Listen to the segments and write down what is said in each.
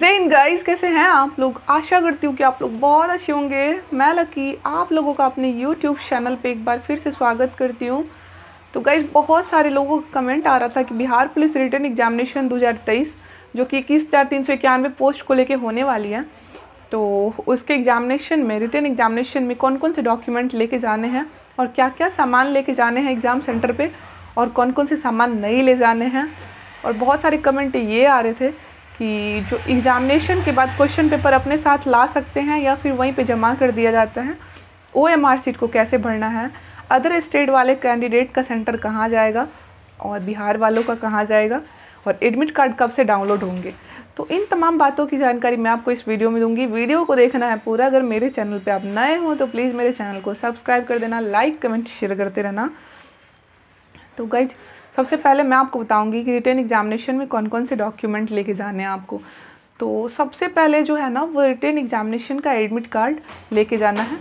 Jain guys कैसे हैं आप लोग आशा करती हूँ कि आप लोग बहुत अच्छे होंगे मैं लकी आप लोगों का अपने यूट्यूब चैनल पे एक बार फिर से स्वागत करती हूँ तो गाइस बहुत सारे लोगों का कमेंट आ रहा था कि बिहार पुलिस रिटर्न एग्जामिनेशन 2023 जो कि इक्कीस हज़ार तीन सौ इक्यानवे पोस्ट को लेके होने वाली है तो उसके एग्जामिनेशन में रिटर्न एग्जामिनेशन में कौन कौन से डॉक्यूमेंट लेके जाने हैं और क्या क्या सामान लेके जाने हैं एग्ज़ाम सेंटर पर और कौन कौन से सामान नहीं ले जाने हैं और बहुत सारे कमेंट ये आ रहे थे कि जो एग्ज़ामिनेशन के बाद क्वेश्चन पेपर अपने साथ ला सकते हैं या फिर वहीं पे जमा कर दिया जाता है ओ एम आर सीट को कैसे भरना है अदर स्टेट वाले कैंडिडेट का सेंटर कहाँ जाएगा और बिहार वालों का कहाँ जाएगा और एडमिट कार्ड कब से डाउनलोड होंगे तो इन तमाम बातों की जानकारी मैं आपको इस वीडियो में दूंगी वीडियो को देखना है पूरा अगर मेरे चैनल पे आप नए हो तो प्लीज़ मेरे चैनल को सब्सक्राइब कर देना लाइक कमेंट शेयर करते रहना तो गाइज सबसे पहले मैं आपको बताऊंगी कि रिटर्न एग्जामिनेशन में कौन कौन से डॉक्यूमेंट लेके जाने हैं आपको तो सबसे पहले जो है ना वो रिटर्न एग्जामिनेशन का एडमिट कार्ड लेके जाना है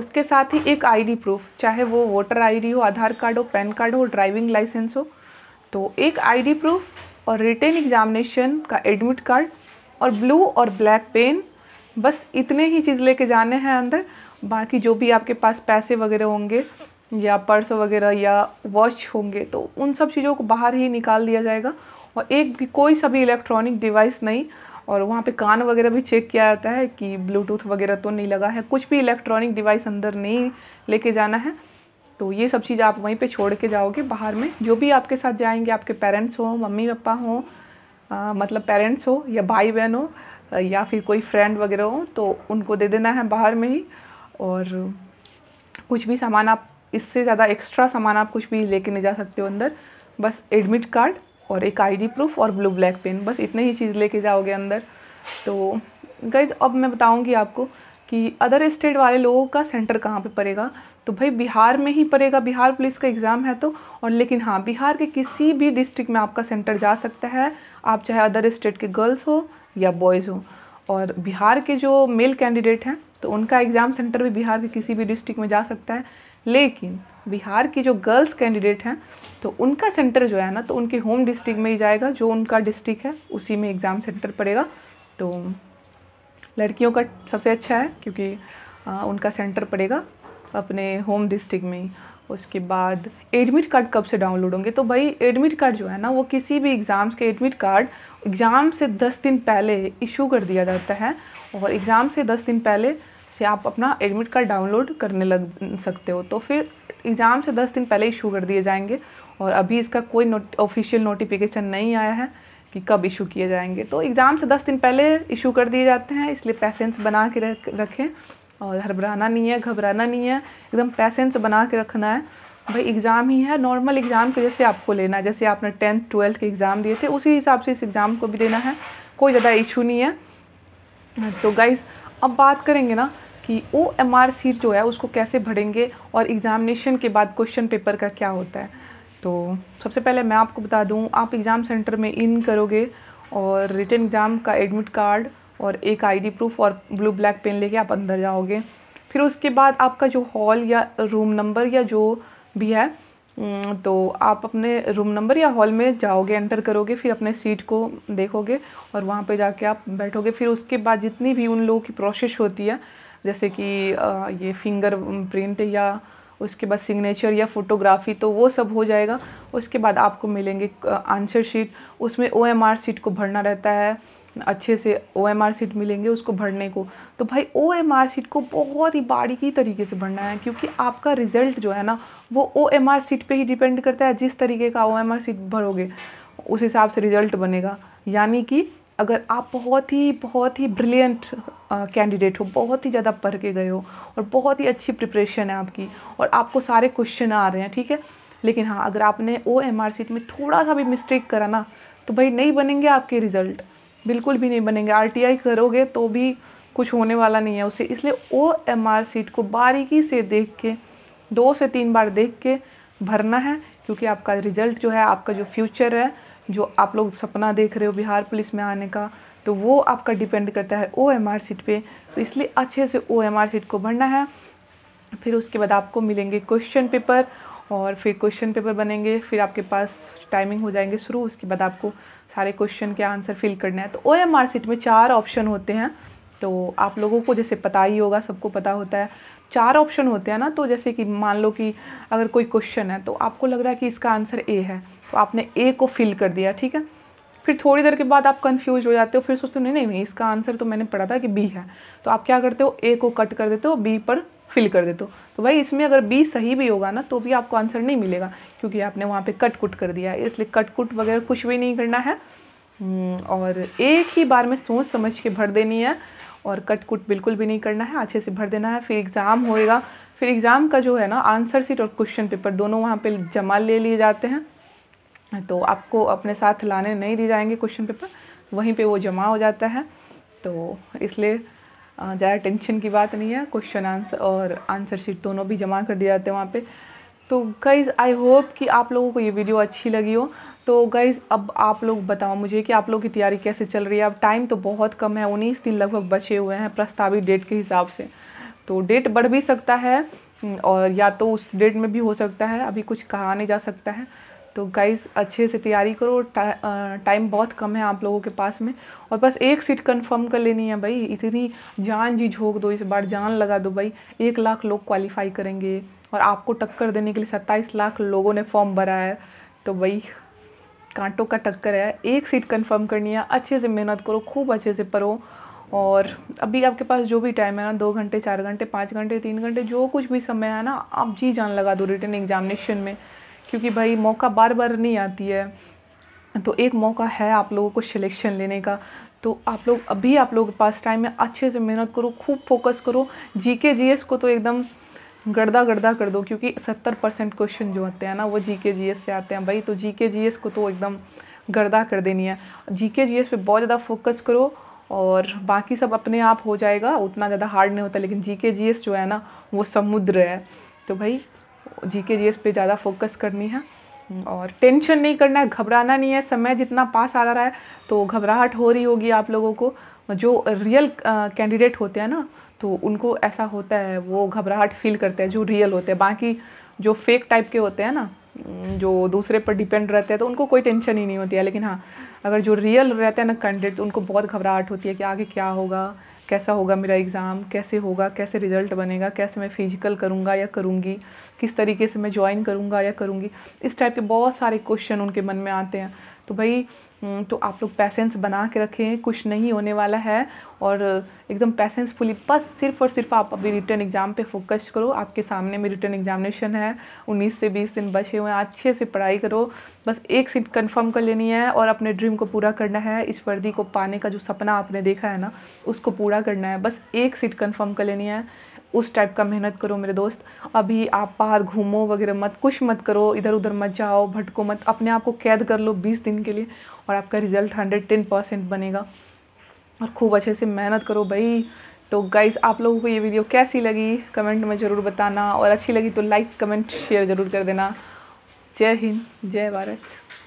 उसके साथ ही एक आईडी प्रूफ चाहे वो वोटर आईडी हो आधार कार्ड हो पैन कार्ड हो ड्राइविंग लाइसेंस हो तो एक आईडी प्रूफ और रिटर्न एग्जामिनेशन का एडमिट कार्ड और ब्लू और ब्लैक पेन बस इतने ही चीज़ लेके जाने हैं अंदर बाकी जो भी आपके पास पैसे वगैरह होंगे या पर्स वगैरह या वॉच होंगे तो उन सब चीज़ों को बाहर ही निकाल दिया जाएगा और एक भी कोई सभी इलेक्ट्रॉनिक डिवाइस नहीं और वहाँ पे कान वगैरह भी चेक किया जाता है कि ब्लूटूथ वगैरह तो नहीं लगा है कुछ भी इलेक्ट्रॉनिक डिवाइस अंदर नहीं लेके जाना है तो ये सब चीज़ आप वहीं पे छोड़ के जाओगे बाहर में जो भी आपके साथ जाएंगे आपके पेरेंट्स हों मम्मी पापा हों मतलब पेरेंट्स हो या भाई बहन हो या फिर कोई फ्रेंड वगैरह हो तो उनको दे देना है बाहर में ही और कुछ भी सामान आप इससे ज़्यादा एक्स्ट्रा सामान आप कुछ भी लेके नहीं जा सकते हो अंदर बस एडमिट कार्ड और एक आईडी प्रूफ और ब्लू ब्लैक पेन बस इतने ही चीज़ लेके जाओगे अंदर तो गाइज अब मैं बताऊँगी आपको कि अदर स्टेट वाले लोगों का सेंटर कहाँ पे पड़ेगा तो भाई बिहार में ही पड़ेगा बिहार पुलिस का एग्ज़ाम है तो और लेकिन हाँ बिहार के किसी भी डिस्ट्रिक्ट में आपका सेंटर जा सकता है आप चाहे अदर स्टेट के गर्ल्स हो या बॉयज़ हो और बिहार के जो मेल कैंडिडेट हैं तो उनका एग्ज़ाम सेंटर भी बिहार के किसी भी डिस्ट्रिक्ट में जा सकता है लेकिन बिहार की जो गर्ल्स कैंडिडेट हैं तो उनका सेंटर जो है ना तो उनके होम डिस्ट्रिक्ट में ही जाएगा जो उनका डिस्ट्रिक्ट है उसी में एग्ज़ाम सेंटर पड़ेगा तो लड़कियों का सबसे अच्छा है क्योंकि आ, उनका सेंटर पड़ेगा अपने होम डिस्ट्रिक्ट में ही उसके बाद एडमिट कार्ड कब से डाउनलोड होंगे तो भाई एडमिट कार्ड जो है ना वो किसी भी एग्ज़ाम्स के एडमिट कार्ड एग्ज़ाम से दस दिन पहले इशू कर दिया जाता है और एग्ज़ाम से दस दिन पहले से आप अपना एडमिट कार्ड डाउनलोड करने लग सकते हो तो फिर एग्ज़ाम से दस दिन पहले इशू कर दिए जाएंगे और अभी इसका कोई नोट ऑफिशियल नोटिफिकेशन नहीं आया है कि कब इशू किए जाएंगे तो एग्ज़ाम से दस दिन पहले इशू कर दिए जाते हैं इसलिए पैसेंस बना के रख रखें और घबराना नहीं है घबराना नहीं है एकदम पैसेंस बना के रखना है भाई एग्ज़ाम ही है नॉर्मल एग्ज़ाम के जैसे आपको लेना है जैसे आपने टेंथ ट्वेल्थ के एग्ज़ाम दिए थे उसी हिसाब से इस एग्ज़ाम को भी देना है कोई ज़्यादा इशू नहीं है तो गाइज़ अब बात करेंगे ना कि ओ एम आर सीट जो है उसको कैसे भरेंगे और एग्ज़ामिनेशन के बाद क्वेश्चन पेपर का क्या होता है तो सबसे पहले मैं आपको बता दूं आप एग्ज़ाम सेंटर में इन करोगे और रिटर्न एग्ज़ाम का एडमिट कार्ड और एक आईडी प्रूफ और ब्लू ब्लैक पेन लेके आप अंदर जाओगे फिर उसके बाद आपका जो हॉल या रूम नंबर या जो भी है हम्म, तो आप अपने रूम नंबर या हॉल में जाओगे एंटर करोगे फिर अपने सीट को देखोगे और वहाँ पे जाके आप बैठोगे फिर उसके बाद जितनी भी उन लोगों की प्रोसेस होती है जैसे कि ये फिंगर प्रिंट या उसके बाद सिग्नेचर या फ़ोटोग्राफी तो वो सब हो जाएगा उसके बाद आपको मिलेंगे आंसर शीट उसमें ओ एम आर शीट को भरना रहता है अच्छे से ओ एम आर शीट मिलेंगे उसको भरने को तो भाई ओ एम आर शीट को बहुत ही बारीकी तरीके से भरना है क्योंकि आपका रिजल्ट जो है ना वो ओ एम आर शीट पर ही डिपेंड करता है जिस तरीके का ओ एम आर शीट भरोगे उस हिसाब से रिजल्ट बनेगा यानी कि अगर आप बहुत ही बहुत ही ब्रिलियंट कैंडिडेट uh, हो बहुत ही ज़्यादा पढ़ के गए हो और बहुत ही अच्छी प्रिपरेशन है आपकी और आपको सारे क्वेश्चन आ रहे हैं ठीक है लेकिन हाँ अगर आपने ओ एम आर सीट में थोड़ा सा भी मिस्टेक करा ना तो भाई नहीं बनेंगे आपके रिज़ल्ट बिल्कुल भी नहीं बनेंगे आर टी आई करोगे तो भी कुछ होने वाला नहीं है उसे इसलिए ओ एम आर सीट को बारीकी से देख के दो से तीन बार देख के भरना है क्योंकि आपका रिज़ल्ट जो है आपका जो फ्यूचर है जो आप लोग सपना देख रहे हो बिहार पुलिस में आने का तो वो आपका डिपेंड करता है ओ एम आर सीट पर तो इसलिए अच्छे से ओ एम आर सीट को भरना है फिर उसके बाद आपको मिलेंगे क्वेश्चन पेपर और फिर क्वेश्चन पेपर बनेंगे फिर आपके पास टाइमिंग हो जाएंगे शुरू उसके बाद आपको सारे क्वेश्चन के आंसर फिल करने हैं तो ओ एम आर सीट में चार ऑप्शन होते हैं तो आप लोगों को जैसे पता ही होगा सबको पता होता है चार ऑप्शन होते हैं ना तो जैसे कि मान लो कि अगर कोई क्वेश्चन है तो आपको लग रहा है कि इसका आंसर ए है तो आपने ए को फिल कर दिया ठीक है फिर थोड़ी देर के बाद आप कंफ्यूज हो जाते हो फिर सोचते हो नहीं नहीं नहीं इसका आंसर तो मैंने पढ़ा था कि बी है तो आप क्या करते हो ए को कट कर देते हो बी पर फिल कर देते हो तो भाई इसमें अगर बी सही भी होगा ना तो भी आपको आंसर नहीं मिलेगा क्योंकि आपने वहाँ पे कट कुट कर दिया है इसलिए कट कुट वगैरह कुछ भी नहीं करना है हम्म, और एक ही बार में सोच समझ के भर देनी है और कट कुट बिल्कुल भी नहीं करना है अच्छे से भर देना है फिर एग्ज़ाम होएगा फिर एग्ज़ाम का जो है ना आंसर सीट और क्वेश्चन पेपर दोनों वहाँ पे जमा ले लिए जाते हैं तो आपको अपने साथ लाने नहीं दिए जाएंगे क्वेश्चन पेपर वहीं पे वो जमा हो जाता है तो इसलिए ज़्यादा टेंशन की बात नहीं है क्वेश्चन आंसर और आंसर शीट दोनों भी जमा कर दिए जाते हैं वहाँ पर तो गाइज़ आई होप कि आप लोगों को ये वीडियो अच्छी लगी हो तो गाइज़ अब आप लोग बताओ मुझे कि आप लोग की तैयारी कैसे चल रही है अब टाइम तो बहुत कम है उन्नीस दिन लगभग बचे हुए हैं प्रस्तावित डेट के हिसाब से तो डेट बढ़ भी सकता है और या तो उस डेट में भी हो सकता है अभी कुछ कहा नहीं जा सकता है तो गाइज़ अच्छे से तैयारी करो टाइम टाइम बहुत कम है आप लोगों के पास में और बस एक सीट कंफर्म कर लेनी है भाई इतनी जान जी झोंक दो इस बार जान लगा दो भाई एक लाख लोग क्वालिफाई करेंगे और आपको टक्कर देने के लिए सत्ताईस लाख लोगों ने फॉर्म भरा है तो भाई कांटों का टक्कर है एक सीट कंफर्म करनी है अच्छे से मेहनत करो खूब अच्छे से पढ़ो और अभी आपके पास जो भी टाइम है ना दो घंटे चार घंटे पाँच घंटे तीन घंटे जो कुछ भी समय है ना आप जी जान लगा दो रिटर्न एग्जामिनेशन में क्योंकि भाई मौका बार बार नहीं आती है तो एक मौका है आप लोगों को सिलेक्शन लेने का तो आप लोग अभी आप लोग पास टाइम में अच्छे से मेहनत करो खूब फोकस करो जीके जीएस को तो एकदम गर्दा गर्दा कर दो क्योंकि सत्तर परसेंट क्वेश्चन जो आते हैं ना वो जी के जी एस से आते हैं भाई तो जी के जी एस को तो एकदम गर्दा कर देनी है जी के जी एस पर बहुत ज़्यादा फोकस करो और बाकी सब अपने आप हो जाएगा उतना ज़्यादा हार्ड नहीं होता लेकिन जी के जी एस जो है ना वो समुद्र है तो भाई जी के जी एस पर ज़्यादा फोकस करनी है और टेंशन नहीं करना है घबराना नहीं है समय जितना पास आ रहा है तो घबराहट हो रही होगी आप लोगों को जो रियल कैंडिडेट होते हैं ना तो उनको ऐसा होता है वो घबराहट फील करते हैं जो रियल होते हैं बाकी जो फेक टाइप के होते हैं ना जो दूसरे पर डिपेंड रहते हैं तो उनको कोई टेंशन ही नहीं होती है लेकिन हाँ अगर जो रियल रहते हैं ना कैंडिडेट तो उनको बहुत घबराहट होती है कि आगे क्या होगा कैसा होगा मेरा एग्ज़ाम कैसे होगा कैसे रिज़ल्ट बनेगा कैसे मैं फिजिकल करूँगा या करूँगी किस तरीके से मैं ज्वाइन करूँगा या करूँगी इस टाइप के बहुत सारे क्वेश्चन उनके मन में आते हैं तो भाई हम्म, तो आप लोग पैसेंस बना के रखें कुछ नहीं होने वाला है और एकदम पैसेंसफुली बस सिर्फ और सिर्फ आप अभी रिटर्न एग्ज़ाम पे फोकस करो आपके सामने में रिटर्न एग्जामिनेशन है 19 से 20 दिन बचे हुए हैं अच्छे से पढ़ाई करो बस एक सीट कंफर्म कर लेनी है और अपने ड्रीम को पूरा करना है इस वर्दी को पाने का जो सपना आपने देखा है ना उसको पूरा करना है बस एक सीट कन्फर्म कर लेनी है उस टाइप का मेहनत करो मेरे दोस्त अभी आप बाहर घूमो वगैरह मत कुछ मत करो इधर उधर मत जाओ भटको मत अपने आप को कैद कर लो बीस दिन के लिए और आपका रिजल्ट हंड्रेड टेन परसेंट बनेगा और खूब अच्छे से मेहनत करो भाई तो गाइज़ आप लोगों को ये वीडियो कैसी लगी कमेंट में ज़रूर बताना और अच्छी लगी तो लाइक कमेंट शेयर ज़रूर कर देना जय हिंद जय भारत